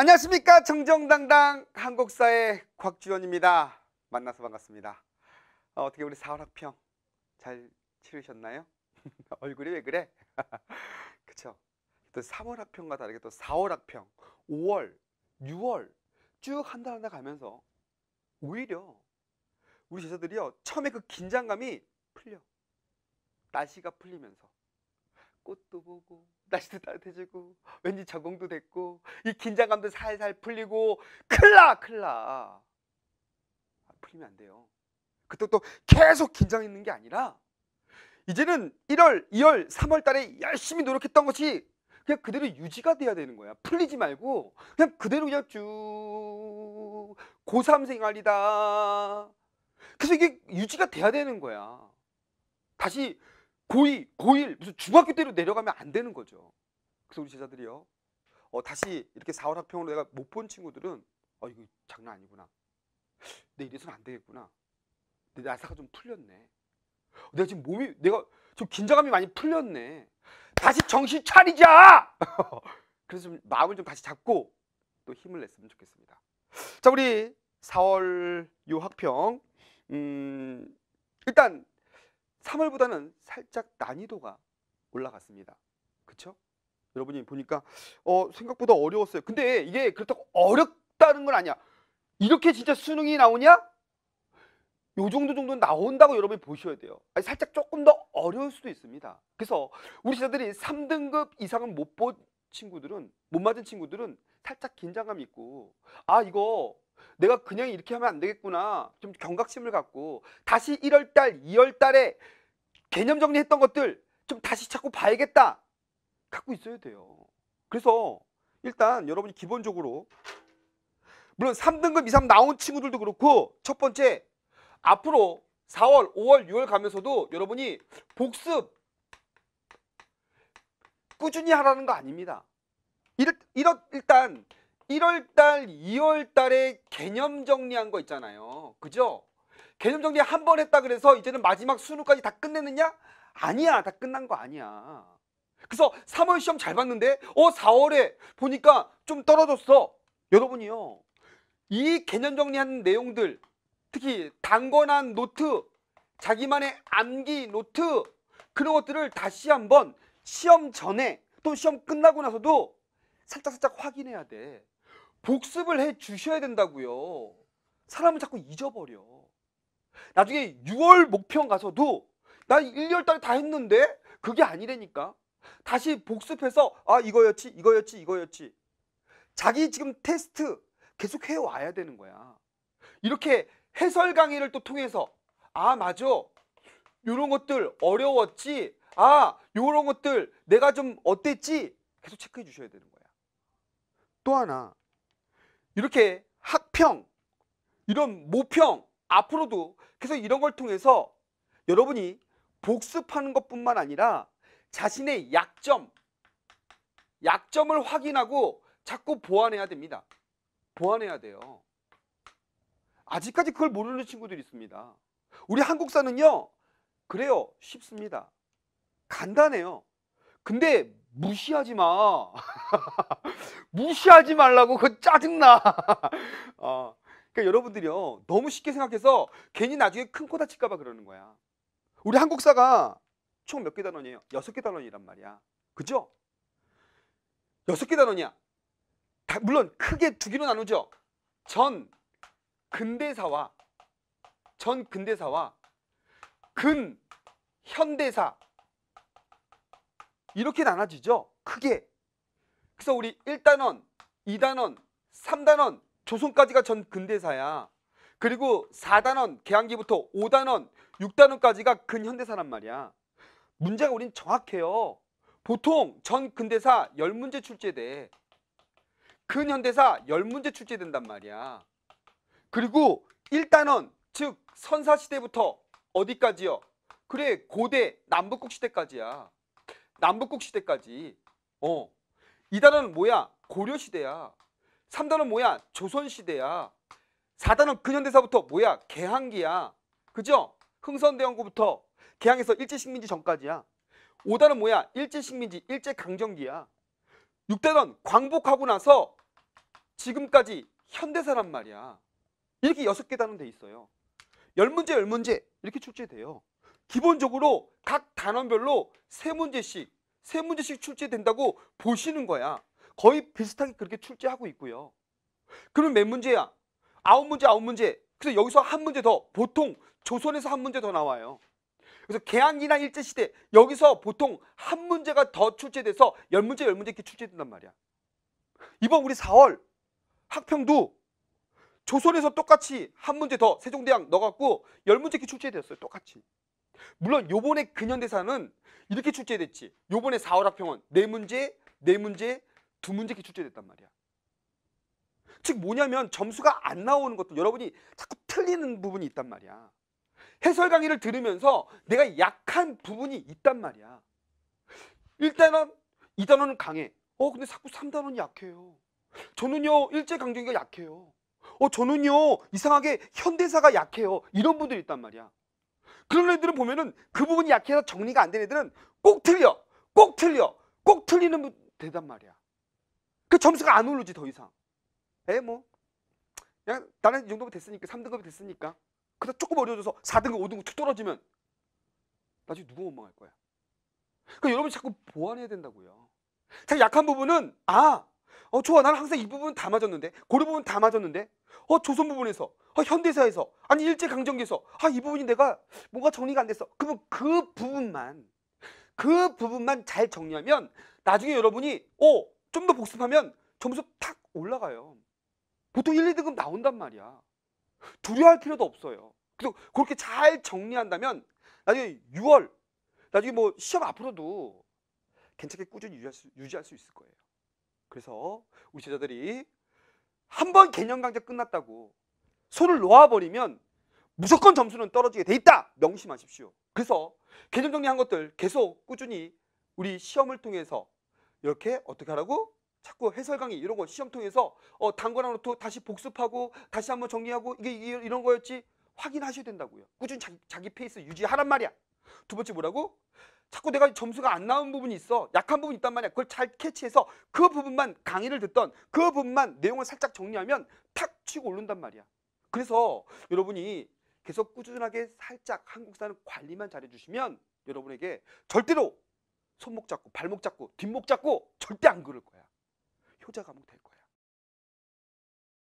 안녕하십니까 정정당당 한국사의 곽주현입니다 만나서 반갑습니다 어, 어떻게 우리 4월 학평 잘 치르셨나요? 얼굴이 왜 그래? 그쵸 또 3월 학평과 다르게 또 4월 학평 5월 6월 쭉 한 달 한 달 가면서 오히려 우리 제자들이요 처음에 그 긴장감이 풀려 날씨가 풀리면서 꽃도 보고 날씨도 따뜻해지고 왠지 적응도 됐고 이 긴장감도 살살 풀리고 클라 클라 아, 풀리면 안 돼요. 그때 또 계속 긴장 있는 게 아니라 이제는 1월, 2월, 3월 달에 열심히 노력했던 것이 그냥 그대로 유지가 돼야 되는 거야. 풀리지 말고 그냥 그대로 그냥 쭉 고3 생활이다. 그래서 이게 유지가 돼야 되는 거야. 다시 고2, 고1, 무슨 중학교 때로 내려가면 안 되는 거죠. 그래서 우리 제자들이요. 어, 다시 이렇게 4월 학평으로 내가 못 본 친구들은 어, 이거 장난 아니구나. 내 이래서는 안 되겠구나. 내 나사가 좀 풀렸네. 내가 지금 몸이, 내가 좀 긴장감이 많이 풀렸네. 다시 정신 차리자! 그래서 좀 마음을 좀 다시 잡고 또 힘을 냈으면 좋겠습니다. 자, 우리 4월 요 학평. 음, 일단 3월보다는 살짝 난이도가 올라갔습니다. 그쵸? 여러분이 보니까 어 생각보다 어려웠어요. 근데 이게 그렇다고 어렵다는 건 아니야. 이렇게 진짜 수능이 나오냐? 요 정도 정도는 나온다고 여러분이 보셔야 돼요. 아니, 살짝 조금 더 어려울 수도 있습니다. 그래서 우리 시자들이 3등급 이상은 못 본 친구들은 못 맞은 친구들은 살짝 긴장감 있고 아 이거 내가 그냥 이렇게 하면 안 되겠구나 좀 경각심을 갖고 다시 1월 달, 2월 달에 개념 정리했던 것들 좀 다시 찾고 봐야겠다 갖고 있어야 돼요 그래서 일단 여러분이 기본적으로 물론 3등급 이상 나온 친구들도 그렇고 첫 번째 앞으로 4월, 5월, 6월 가면서도 여러분이 복습 꾸준히 하라는 거 아닙니다. 이렇, 이렇, 일단 1월달, 2월달에 개념 정리한 거 있잖아요. 그죠? 개념 정리 한 번 했다 그래서 이제는 마지막 수능까지 다끝냈느냐 아니야. 다 끝난 거 아니야. 그래서 3월 시험 잘 봤는데 어 4월에 보니까 좀 떨어졌어. 여러분이요. 이 개념 정리한 내용들 특히 단권한 노트 자기만의 암기 노트 그런 것들을 다시 한 번 시험 전에 또 시험 끝나고 나서도 살짝살짝 확인해야 돼. 복습을 해 주셔야 된다고요. 사람을 자꾸 잊어버려. 나중에 6월 목평 가서도 나 1월 달 다 했는데 그게 아니래니까 다시 복습해서 아 이거였지 이거였지 이거였지 자기 지금 테스트 계속 해와야 되는 거야 이렇게 해설 강의를 또 통해서 아 맞아 요런 것들 어려웠지 아 요런 것들 내가 좀 어땠지 계속 체크해 주셔야 되는 거야 또 하나 이렇게 학평 이런 모평 앞으로도 그래서 이런 걸 통해서 여러분이 복습하는 것뿐만 아니라 자신의 약점, 약점을 확인하고 자꾸 보완해야 됩니다. 보완해야 돼요. 아직까지 그걸 모르는 친구들이 있습니다. 우리 한국사는요, 그래요. 쉽습니다. 간단해요. 근데 무시하지 마. 무시하지 말라고 그 짜증나. 어, 그러니까 여러분들이요 너무 쉽게 생각해서 괜히 나중에 큰 코 다칠까봐 그러는 거야. 우리 한국사가 총 몇 개 단원이에요? 여섯 개 단원이란 말이야. 그죠? 여섯 개 단원이야. 다, 물론 크게 두 개로 나누죠. 전 근대사와 전 근대사와 근 현대사 이렇게 나눠지죠. 크게. 그래서 우리 1단원, 2단원, 3단원 조선까지가 전 근대사야. 그리고 4단원, 개항기부터 5단원, 6단원까지가 근현대사란 말이야. 문제가 우린 정확해요. 보통 전 근대사 10문제 출제돼. 근현대사 10문제 출제된단 말이야. 그리고 1단원, 즉 선사시대부터 어디까지요? 그래, 고대 남북국 시대까지야. 남북국 시대까지. 어. 2단원은 뭐야? 고려시대야. 3단은 뭐야? 조선시대야. 4단은 근현대사부터 뭐야? 개항기야. 그죠? 흥선대원고부터 개항에서 일제식민지 전까지야. 5단은 뭐야? 일제식민지, 일제강점기야. 6단은 광복하고 나서 지금까지 현대사란 말이야. 이렇게 6개 단원 돼 있어요. 10문제, 10문제 이렇게 출제돼요. 기본적으로 각 단원별로 3문제씩3문제씩 출제된다고 보시는 거야. 거의 비슷하게 그렇게 출제하고 있고요. 그럼 몇 문제야? 아홉 문제, 아홉 문제. 그래서 여기서 한 문제 더, 보통 조선에서 한 문제 더 나와요. 그래서 개항이나 일제시대, 여기서 보통 한 문제가 더 출제돼서 열 문제, 열 문제 이렇게 출제된단 말이야. 이번 우리 4월 학평도 조선에서 똑같이 한 문제 더 세종대왕 넣어갖고 열 문제 이렇게 출제됐어요. 똑같이. 물론 요번에 근현대사는 이렇게 출제됐지. 요번에 4월 학평은 네 문제, 네 문제, 두 문제씩 출제됐단 말이야. 즉 뭐냐면 점수가 안 나오는 것도 여러분이 자꾸 틀리는 부분이 있단 말이야. 해설 강의를 들으면서 내가 약한 부분이 있단 말이야. 일단은 2단원은 강해. 어 근데 자꾸 3단원이 약해요. 저는요 일제강점기가 약해요. 어 저는요 이상하게 현대사가 약해요. 이런 분들이 있단 말이야. 그런 애들은 보면은 그 부분이 약해서 정리가 안 된 애들은 꼭 틀려. 꼭 틀려. 꼭 틀리는 분되단 말이야. 그 점수가 안 오르지 더 이상. 에 예, 뭐. 그냥 나는 이 정도면 됐으니까 3등급이 됐으니까. 그다 조금 어려워져서 4등급, 5등급 툭 떨어지면 나중에 누가 원망할 거야. 그러니까 여러분 자꾸 보완해야 된다고요. 자 약한 부분은 아, 어 좋아 나는 항상 이 부분 다 맞았는데 고려 부분 다 맞았는데 어 조선 부분에서 어 현대사에서 아니 일제 강점기에서 아 이 부분이 내가 뭔가 정리가 안 됐어. 그러면 그 부분만 그 부분만 잘 정리하면 나중에 여러분이 오 좀더 복습하면 점수 탁 올라가요. 보통 1, 2등급 나온단 말이야. 두려워할 필요도 없어요. 그래서 그렇게 잘 정리한다면 나중에 6월, 나중에 뭐 시험 앞으로도 괜찮게 꾸준히 유지할 수, 유지할 수 있을 거예요. 그래서 우리 제자들이 한 번 개념 강좌 끝났다고 손을 놓아버리면 무조건 점수는 떨어지게 돼 있다. 명심하십시오. 그래서 개념 정리한 것들 계속 꾸준히 우리 시험을 통해서 이렇게 어떻게 하라고? 자꾸 해설 강의 이런 거 시험 통해서 어, 단거나 로또 다시 복습하고 다시 한번 정리하고 이게, 이게 이런 거였지 확인하셔야 된다고요. 꾸준히 자기, 자기 페이스 유지하란 말이야. 두 번째 뭐라고? 자꾸 내가 점수가 안 나온 부분이 있어. 약한 부분이 있단 말이야. 그걸 잘 캐치해서 그 부분만 강의를 듣던 그 부분만 내용을 살짝 정리하면 탁 치고 오른단 말이야. 그래서 여러분이 계속 꾸준하게 살짝 한국사는 관리만 잘해주시면 여러분에게 절대로 손목 잡고 발목 잡고 뒷목 잡고 절대 안 그럴 거야. 효자 감옥 될 거야.